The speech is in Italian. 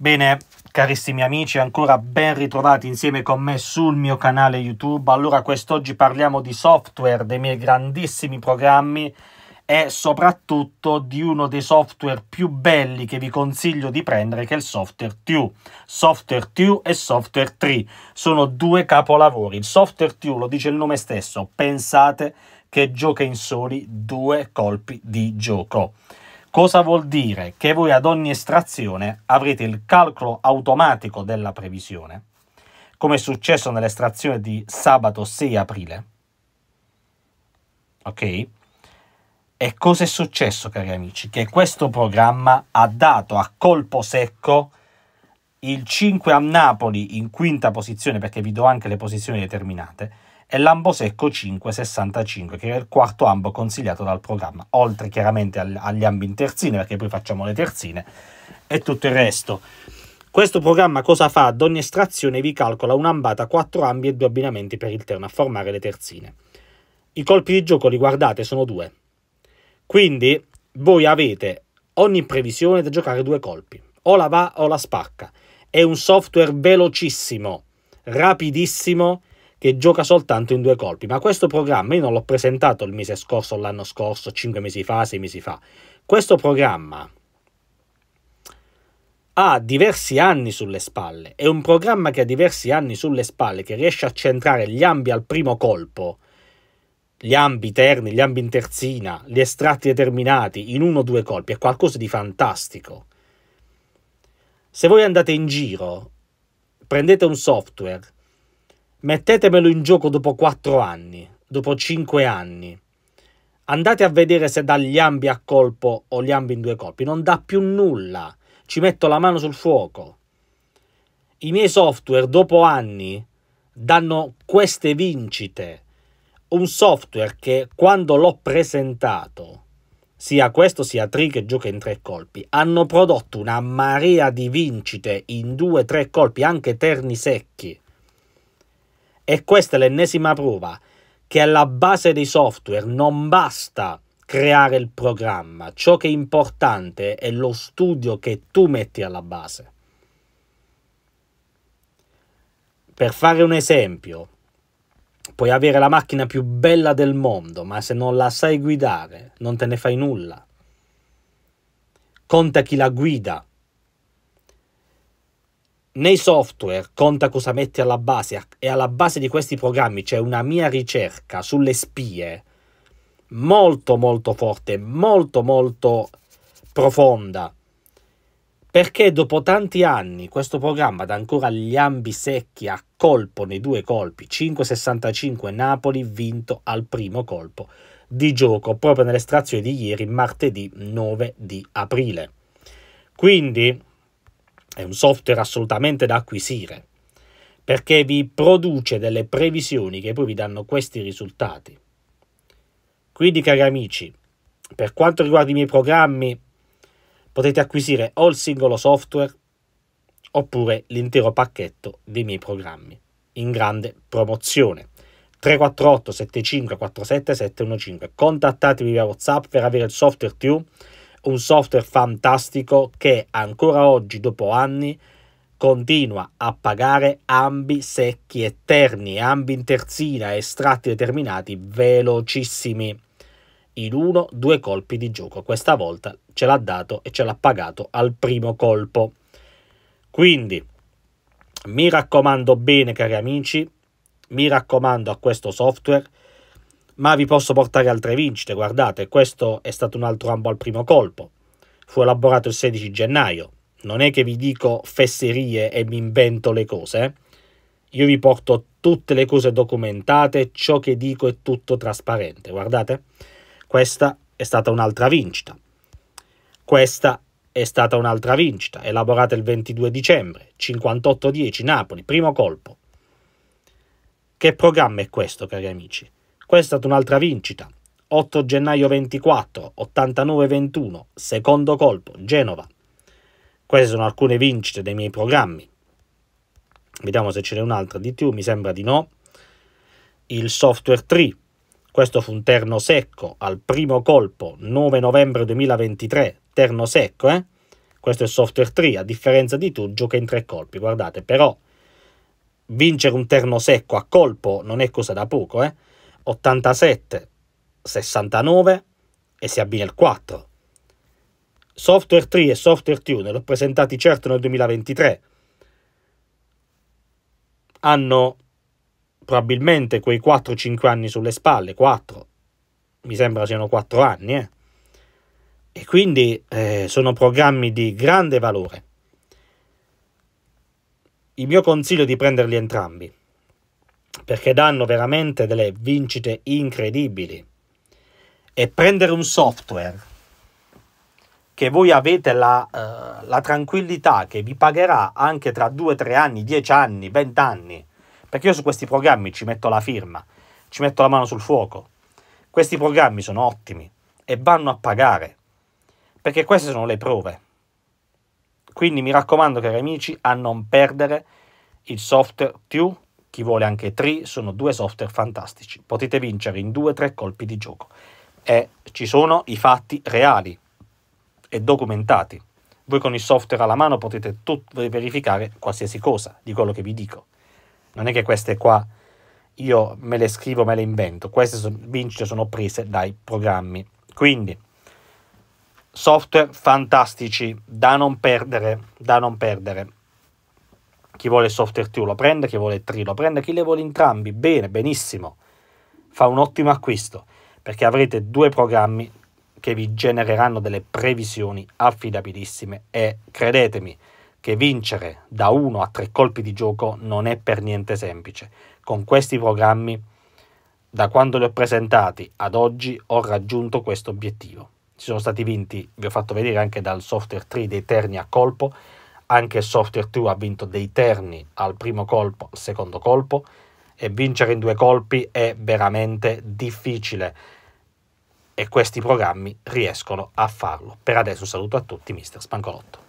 Bene, carissimi amici, ancora ben ritrovati insieme con me sul mio canale YouTube. Allora, quest'oggi parliamo di software, dei miei grandissimi programmi e soprattutto di uno dei software più belli che vi consiglio di prendere, che è il software 2. Software TU e software 3 sono due capolavori. Il software 2, lo dice il nome stesso, pensate che gioca in soli due colpi di gioco. Cosa vuol dire? Che voi ad ogni estrazione avrete il calcolo automatico della previsione, come è successo nell'estrazione di sabato 6 aprile. Ok? E cosa è successo, cari amici? Che questo programma ha dato a colpo secco il 5 a Napoli in quinta posizione, perché vi do anche le posizioni determinate, e l'ambo secco 565, che è il quarto ambo consigliato dal programma, oltre chiaramente agli ambi in terzine, perché poi facciamo le terzine e tutto il resto. Questo programma cosa fa? Ad ogni estrazione vi calcola un'ambata, quattro ambi e due abbinamenti per il terno a formare le terzine. I colpi di gioco li guardate, sono due. Quindi voi avete ogni previsione da giocare due colpi, o la va o la spacca. È un software velocissimo, rapidissimo che gioca soltanto in due colpi, ma questo programma io non l'ho presentato il mese scorso, l'anno scorso, cinque mesi fa, sei mesi fa. Questo programma ha diversi anni sulle spalle, è un programma che ha diversi anni sulle spalle, che riesce a centrare gli ambi al primo colpo, gli ambi terni, gli ambi in terzina, gli estratti determinati in uno o due colpi, è qualcosa di fantastico. Se voi andate in giro, prendete un software, Mettetemelo in gioco dopo 4 anni, dopo 5 anni. Andate a vedere se dà gli ambi a colpo o gli ambi in due colpi. Non dà più nulla. Ci metto la mano sul fuoco. I miei software dopo anni danno queste vincite. Un software che quando l'ho presentato, sia questo sia Tri che gioca in tre colpi, hanno prodotto una marea di vincite in due, tre colpi, anche terni secchi. E questa è l'ennesima prova che alla base dei software non basta creare il programma, ciò che è importante è lo studio che tu metti alla base. Per fare un esempio, puoi avere la macchina più bella del mondo, ma se non la sai guidare non te ne fai nulla. Conta chi la guida, nei software conta cosa metti alla base e alla base di questi programmi c'è una mia ricerca sulle spie molto molto forte, molto molto profonda. Perché dopo tanti anni questo programma dà ancora gli ambi secchi a colpo nei due colpi, 565 Napoli vinto al primo colpo di gioco proprio nell'estrazione di ieri, martedì 9 di aprile. Quindi è un software assolutamente da acquisire, perché vi produce delle previsioni che poi vi danno questi risultati. Quindi, cari amici, per quanto riguarda i miei programmi, potete acquisire o il singolo software oppure l'intero pacchetto dei miei programmi in grande promozione. 348 75 47 715 contattatevi via whatsapp per avere il software TU un software fantastico che ancora oggi, dopo anni, continua a pagare ambi secchi e terni, ambi in terzina estratti determinati velocissimi. In uno, due colpi di gioco. Questa volta ce l'ha dato e ce l'ha pagato al primo colpo. Quindi, mi raccomando bene, cari amici, mi raccomando a questo software ma vi posso portare altre vincite, guardate, questo è stato un altro ambo al primo colpo. Fu elaborato il 16 gennaio. Non è che vi dico fesserie e mi invento le cose. Eh. Io vi porto tutte le cose documentate, ciò che dico è tutto trasparente. Guardate, questa è stata un'altra vincita. Questa è stata un'altra vincita, elaborata il 22 dicembre, 58-10 Napoli, primo colpo. Che programma è questo, cari amici? Quella è stata un'altra vincita. 8 gennaio 24, 89-21, secondo colpo, Genova. Queste sono alcune vincite dei miei programmi. Vediamo se ce n'è un'altra di più, mi sembra di no. Il software 3, questo fu un terno secco al primo colpo, 9 novembre 2023, terno secco, eh? Questo è il software 3, a differenza di tu, gioca in tre colpi, guardate, però vincere un terno secco a colpo non è cosa da poco, eh? 87, 69 e si abbina il 4. Software 3 e Software Tuner l'ho presentati certo nel 2023. Hanno probabilmente quei 4-5 anni sulle spalle, 4. Mi sembra siano 4 anni, eh. E quindi eh, sono programmi di grande valore. Il mio consiglio è di prenderli entrambi perché danno veramente delle vincite incredibili. E prendere un software che voi avete la, eh, la tranquillità che vi pagherà anche tra 2-3 anni, 10 anni, 20 anni, perché io su questi programmi ci metto la firma, ci metto la mano sul fuoco. Questi programmi sono ottimi e vanno a pagare, perché queste sono le prove. Quindi mi raccomando cari amici a non perdere il software più chi vuole anche Tri sono due software fantastici, potete vincere in due o tre colpi di gioco. E ci sono i fatti reali e documentati. Voi con il software alla mano potete verificare qualsiasi cosa di quello che vi dico. Non è che queste qua io me le scrivo, me le invento, queste sono, vince sono prese dai programmi. Quindi software fantastici da non perdere, da non perdere. Chi vuole software 2 lo prende, chi vuole 3 lo prende, chi le vuole entrambi, bene, benissimo. Fa un ottimo acquisto perché avrete due programmi che vi genereranno delle previsioni affidabilissime e credetemi che vincere da uno a tre colpi di gioco non è per niente semplice. Con questi programmi, da quando li ho presentati ad oggi, ho raggiunto questo obiettivo. Ci sono stati vinti, vi ho fatto vedere anche dal software 3 dei terni a colpo, anche Software 2 ha vinto dei terni al primo colpo, al secondo colpo, e vincere in due colpi è veramente difficile. E questi programmi riescono a farlo. Per adesso un saluto a tutti, mister Spancolotto.